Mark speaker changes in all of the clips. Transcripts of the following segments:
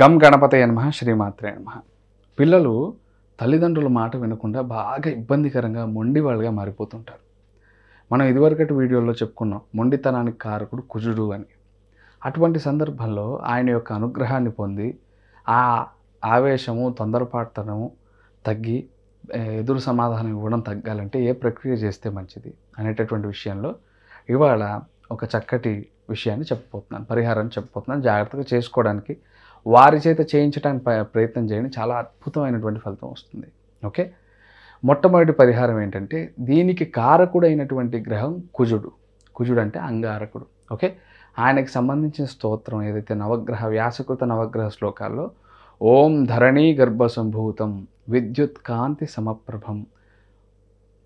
Speaker 1: gum Ganapati యనమ శ్రీమాత్రే యనమ పిల్లలు తల్లిదండ్రుల మాట వినకుండా బాగా ఇబ్బందికరంగా మొండి వాళ్ళుగా మారిపోతుంటారు మనం ఇదివరకటి వీడియోలో చెప్పుకున్నాం మొండితనానికి కారకుడు కుజుడు అని అటువంటి సందర్భంలో ఆయన యొక్క అనుగ్రహాన్ని పొంది ఆ ఆవేశము తొందరపాటుతనము తగ్గి ఎదురు సమాధానం ఇవ్వడం తగ్గాలంటే ఏ ప్రక్రియ చేస్తే మంచిది అనేటటువంటి విషయంలో ఇవాళ ఒక చక్కటి విషయాన్ని చెప్పబోతున్నాను పరిహారాన్ని చెప్పబోతున్నాను జాగ్రత్తగా చేసుకోవడానికి వారి చేత చేయించడానికి ప్రయత్నం చేయండి చాలా అద్భుతమైనటువంటి ఫలితం వస్తుంది ఓకే మొట్టమొదటి పరిహారం ఏంటంటే దీనికి కారకుడైనటువంటి గ్రహం కుజుడు కుజుడు అంటే అంగారకుడు ఓకే ఆయనకు సంబంధించిన స్తోత్రం ఏదైతే నవగ్రహ వ్యాసకృత నవగ్రహ శ్లోకాల్లో ఓం ధరణీ గర్భసంభూతం విద్యుత్ కాంతి సమప్రభం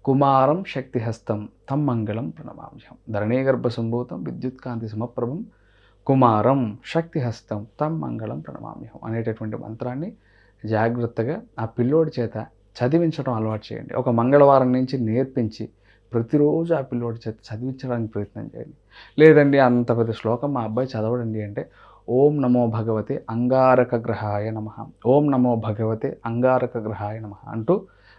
Speaker 1: కుమారం శక్తిహస్తం తమ్మంగళం ప్రణమాంశం ప్రణమామ్యం ధరణీ గర్భసంభూతం విద్యుత్ కాంతి సమప్రభం కుమారం శక్తిహస్తం తమ్ మంగళం ప్రణమామ్యహం అనేటటువంటి మంత్రాన్ని జాగ్రత్తగా ఆ పిల్లోడి చేత చదివించడం అలవాటు చేయండి ఒక మంగళవారం నుంచి నేర్పించి ప్రతిరోజు ఆ పిల్లోడి చేత చదివించడానికి ప్రయత్నం చేయండి లేదండి అంత పెద్ద శ్లోకం మా అబ్బాయి చదవడండి అంటే ఓం నమో భగవతే అంగారక గ్రహాయ నమ ఓం నమో భగవతే అంగారక గ్రహాయ నమ అంటూ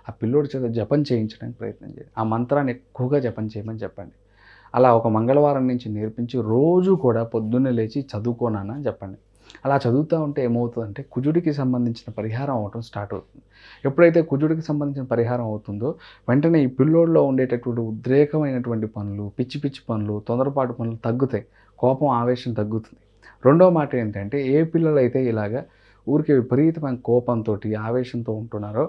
Speaker 1: ఆ పిల్లోడి చేత జపం చేయించడానికి ప్రయత్నం చేయండి ఆ మంత్రాన్ని ఎక్కువగా జపం చేయమని చెప్పండి అలా ఒక మంగళవారం నుంచి నేర్పించి రోజు కూడా పొద్దున్నే లేచి చదువుకోనానా చెప్పండి అలా చదువుతూ ఉంటే ఏమవుతుందంటే కుజుడికి సంబంధించిన పరిహారం అవటం స్టార్ట్ అవుతుంది ఎప్పుడైతే కుజుడికి సంబంధించిన పరిహారం అవుతుందో వెంటనే ఈ పిల్లోడిలో ఉండేటటువంటి ఉద్రేకమైనటువంటి పనులు పిచ్చి పిచ్చి పనులు తొందరపాటు పనులు తగ్గుతాయి కోపం ఆవేశం తగ్గుతుంది రెండో మాట ఏంటంటే ఏ పిల్లలైతే ఇలాగా ఊరికే విపరీతమైన కోపంతో ఆవేశంతో ఉంటున్నారో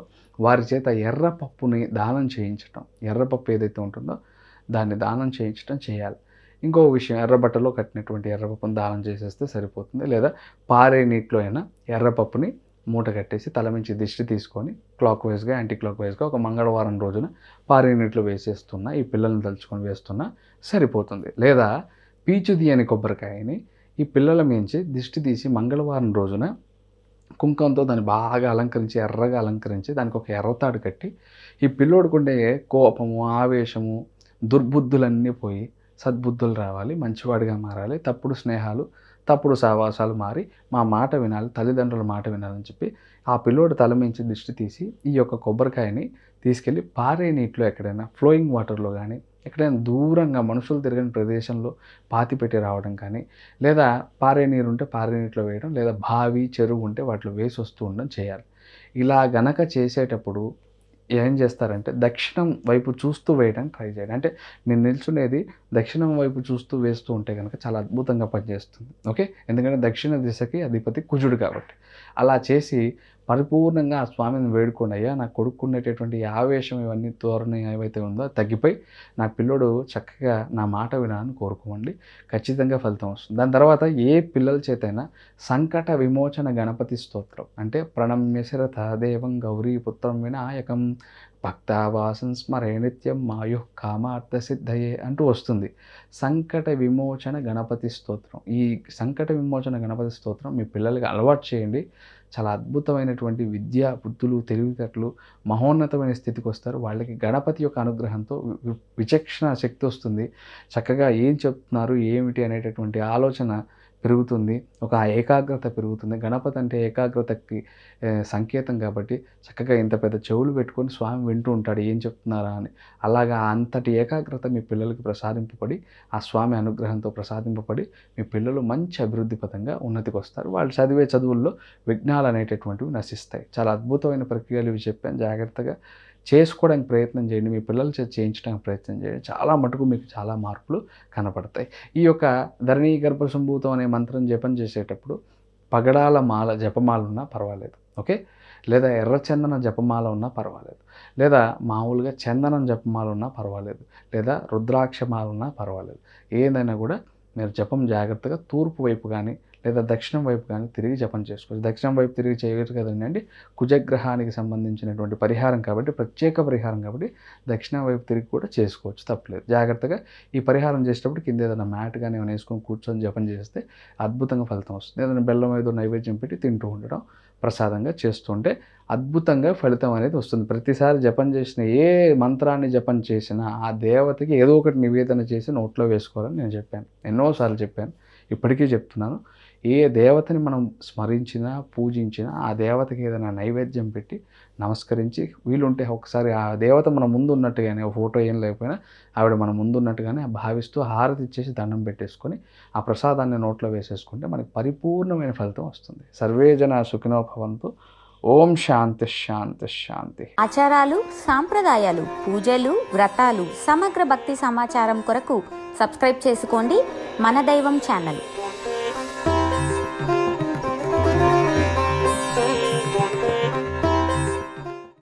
Speaker 1: వారి చేత ఎర్రపప్పుని దానం చేయించటం ఎర్రపప్పు ఏదైతే ఉంటుందో దాన్ని దానం చేయించడం చేయాలి ఇంకో విషయం ఎర్రబట్టలో కట్టినటువంటి ఎర్రపప్పును దానం చేసేస్తే సరిపోతుంది లేదా పారే నీటిలో అయినా ఎర్రపప్పుని మూట కట్టేసి తల మించి దిష్టి తీసుకొని క్లాక్ వైజ్గా యాంటీ క్లాక్ వైజ్గా ఒక మంగళవారం రోజున పారే నీటిలో వేసేస్తున్నా ఈ పిల్లల్ని తలుచుకొని వేస్తున్నా సరిపోతుంది లేదా పీచుది అనే కొబ్బరికాయని ఈ పిల్లల మించి దిష్టి తీసి మంగళవారం రోజున కుంకంతో దాన్ని బాగా అలంకరించి ఎర్రగా అలంకరించి దానికి ఒక ఎర్రతాడు కట్టి ఈ పిల్లోడుకుండే కోపము ఆవేశము దుర్బుద్ధులన్నీ పోయి సద్బుద్ధులు రావాలి మంచివాడిగా మారాలి తప్పుడు స్నేహాలు తప్పుడు సహవాసాలు మారి మా మాట వినాలి తల్లిదండ్రుల మాట వినాలని చెప్పి ఆ పిల్లోడు తలమించి దృష్టి తీసి ఈ యొక్క కొబ్బరికాయని తీసుకెళ్ళి పారే నీటిలో ఎక్కడైనా ఫ్లోయింగ్ వాటర్లో కానీ ఎక్కడైనా దూరంగా మనుషులు తిరగని ప్రదేశంలో పాతి పెట్టి రావడం కానీ లేదా పారే నీరు ఉంటే పారే నీటిలో వేయడం లేదా బావి చెరువు ఉంటే వాటిలో వేసి వస్తూ ఉండడం చేయాలి ఇలా గనక చేసేటప్పుడు ఏం చేస్తారంటే దక్షిణం వైపు చూస్తూ వేయడానికి ట్రై చేయండి అంటే నేను నిల్చునేది దక్షిణం వైపు చూస్తూ వేస్తూ ఉంటే కనుక చాలా అద్భుతంగా పనిచేస్తుంది ఓకే ఎందుకంటే దక్షిణ దిశకి అధిపతి కుజుడు కాబట్టి అలా చేసి పరిపూర్ణంగా ఆ స్వామిని వేడుకోండి అయ్యా నా కొడుకునేటటువంటి ఆవేశం ఇవన్నీ తోరణ ఏవైతే ఉందో తగ్గిపోయి నా పిల్లడు చక్కగా నా మాట వినాలని కోరుకోమండి ఖచ్చితంగా ఫలితం వస్తుంది దాని తర్వాత ఏ పిల్లల చేతైనా సంకట విమోచన గణపతి స్తోత్రం అంటే ప్రణమ్యశరథ దేవం గౌరీ పుత్రం వినాయకం భక్తావాసం స్మరే నిత్యం మాయు సిద్ధయే అంటూ వస్తుంది సంకట విమోచన గణపతి స్తోత్రం ఈ సంకట విమోచన గణపతి స్తోత్రం మీ పిల్లలకి అలవాటు చేయండి చాలా అద్భుతమైనటువంటి విద్య బుద్ధులు తెలివితేటలు మహోన్నతమైన స్థితికి వస్తారు వాళ్ళకి గణపతి యొక్క అనుగ్రహంతో విచక్షణ శక్తి వస్తుంది చక్కగా ఏం చెప్తున్నారు ఏమిటి అనేటటువంటి ఆలోచన పెరుగుతుంది ఒక ఏకాగ్రత పెరుగుతుంది గణపతి అంటే ఏకాగ్రతకి సంకేతం కాబట్టి చక్కగా ఇంత పెద్ద చెవులు పెట్టుకొని స్వామి వింటూ ఉంటాడు ఏం చెప్తున్నారా అని అలాగా అంతటి ఏకాగ్రత మీ పిల్లలకు ప్రసాదింపబడి ఆ స్వామి అనుగ్రహంతో ప్రసాదింపబడి మీ పిల్లలు మంచి అభివృద్ధి పథంగా ఉన్నతికి వస్తారు వాళ్ళు చదివే చదువుల్లో విఘ్నాలు అనేటటువంటివి నశిస్తాయి చాలా అద్భుతమైన ప్రక్రియలు ఇవి చెప్పాను జాగ్రత్తగా చేసుకోవడానికి ప్రయత్నం చేయండి మీ పిల్లల చేత చేయించడానికి ప్రయత్నం చేయండి చాలా మటుకు మీకు చాలా మార్పులు కనపడతాయి ఈ యొక్క ధరణీ గర్భసంభూతం అనే మంత్రం జపం చేసేటప్పుడు పగడాల మాల జపమాల ఉన్నా పర్వాలేదు ఓకే లేదా ఎర్ర చందన జపమాల ఉన్నా పర్వాలేదు లేదా మామూలుగా చందనం జపమాల ఉన్నా పర్వాలేదు లేదా రుద్రాక్షమాల ఉన్నా పర్వాలేదు ఏదైనా కూడా మీరు జపం జాగ్రత్తగా తూర్పు వైపు కానీ లేదా దక్షిణం వైపు కానీ తిరిగి జపం చేసుకోవచ్చు దక్షిణం వైపు తిరిగి చేయవచ్చు కదండి అండి కుజగ్రహానికి సంబంధించినటువంటి పరిహారం కాబట్టి ప్రత్యేక పరిహారం కాబట్టి దక్షిణం వైపు తిరిగి కూడా చేసుకోవచ్చు తప్పలేదు జాగ్రత్తగా ఈ పరిహారం చేసేటప్పుడు కింద ఏదైనా మ్యాట్ కానీ ఏమైనా వేసుకొని కూర్చొని జపం చేస్తే అద్భుతంగా ఫలితం వస్తుంది ఏదైనా బెల్లం ఏదో నైవేద్యం పెట్టి తింటూ ఉండడం ప్రసాదంగా చేస్తుంటే అద్భుతంగా ఫలితం అనేది వస్తుంది ప్రతిసారి జపం చేసిన ఏ మంత్రాన్ని జపం చేసినా ఆ దేవతకి ఏదో ఒకటి నివేదన చేసి నోట్లో వేసుకోవాలని నేను చెప్పాను ఎన్నోసార్లు చెప్పాను ఇప్పటికీ చెప్తున్నాను ఏ దేవతని మనం స్మరించినా పూజించినా ఆ దేవతకి ఏదైనా నైవేద్యం పెట్టి నమస్కరించి వీలుంటే ఒకసారి ఆ దేవత మన ముందు ఉన్నట్టుగానే ఫోటో ఏం లేకపోయినా ఆవిడ మన ముందు ఉన్నట్టుగానే భావిస్తూ హారతి ఇచ్చేసి దండం పెట్టేసుకొని ఆ ప్రసాదాన్ని నోట్లో వేసేసుకుంటే మనకి పరిపూర్ణమైన ఫలితం వస్తుంది సర్వేజన సుఖినోభవంతో ఓం శాంతి శాంతి శాంతి ఆచారాలు సాంప్రదాయాలు పూజలు వ్రతాలు సమగ్ర భక్తి సమాచారం కొరకు సబ్స్క్రైబ్ చేసుకోండి మన దైవం ఛానల్